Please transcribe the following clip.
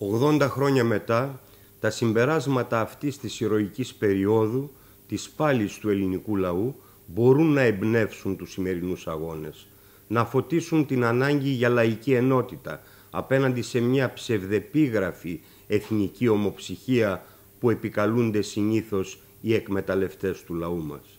80 χρόνια μετά, τα συμπεράσματα αυτής της ηρωικής περίοδου, της πάλης του ελληνικού λαού, μπορούν να εμπνεύσουν τους σημερινούς αγώνες, να φωτίσουν την ανάγκη για λαϊκή ενότητα απέναντι σε μια ψευδεπίγραφη εθνική ομοψυχία που επικαλούνται συνήθως οι εκμεταλλευτές του λαού μας.